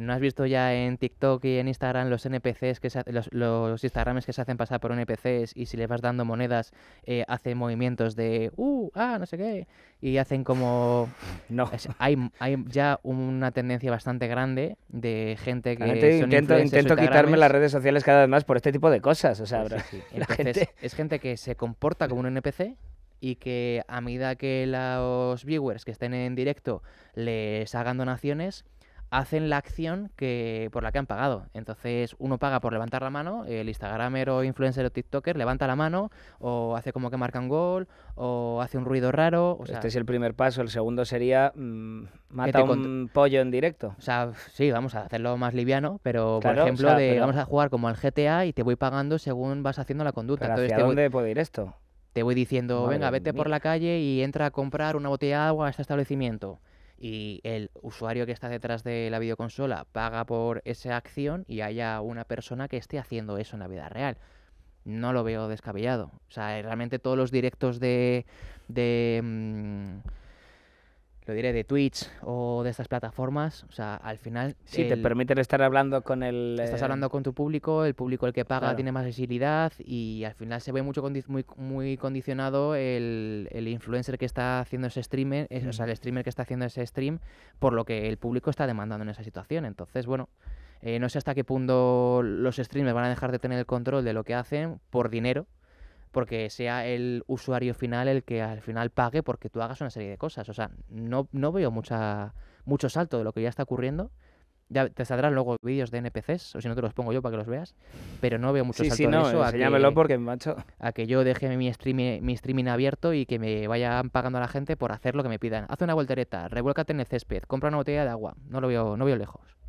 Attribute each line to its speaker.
Speaker 1: ¿no has visto ya en TikTok y en Instagram los NPCs, que los, los Instagrams que se hacen pasar por NPCs y si le vas dando monedas eh, hacen movimientos de, uh, ah, no sé qué? Y hacen como... No. hay, hay, ya una tendencia bastante grande de gente que... intento, quitarme las redes sociales cada vez más por este tipo de cosas. O sea, gente... es gente que se comporta como un NPC y que a medida que los viewers que estén en directo les hagan donaciones, hacen la acción que por la que han pagado. Entonces, uno paga por levantar la mano, el Instagramer o influencer o TikToker levanta la mano, o hace como que marca un gol, o hace un ruido raro. este es el primer paso. El segundo sería mm, mata un pollo en directo. O sea, sí, vamos a hacerlo más liviano, pero por ejemplo, vamos a jugar como al GTA y te voy pagando según vas haciendo la conducta. dónde puede ir esto? Te voy diciendo, venga, vete por la calle y entra a comprar una botella de agua a este establecimiento y el usuario que está detrás de la videoconsola paga por esa acción y haya una persona que esté haciendo eso en la vida real. No lo veo descabellado. O sea, eh, realmente todos los directos de... Mm, diré, de Twitch o de estas plataformas, o sea, al final... si te permiten estar hablando con el... Estás eh, hablando con tu público, el público el que paga tiene más visibilidad y al final se ve mucho muy, muy condicionado el, influencer que está haciendo ese streamer, eh, o sea, el mm. streamer que está haciendo ese stream, por lo que el público está demandando en esa situación. Entonces, bueno, eh, no sé hasta qué punto los streamers van a dejar de tener el control de lo que hacen por dinero, porque sea el usuario final el que al final pague porque tú hagas una serie de cosas. O sea, no, no veo mucha, mucho salto de lo que ya está ocurriendo. Ya te saldrán luego vídeos de NPCs, o si no te los pongo yo para que los veas, pero no veo mucho salto A que, porque, macho. A que yo deje mi, streaming mi streaming abierto y que me vayan pagando a la gente por hacer lo que me pidan. Haz una voltereta, revuélcate en el césped, compra una botella de agua. No lo veo, no veo lejos.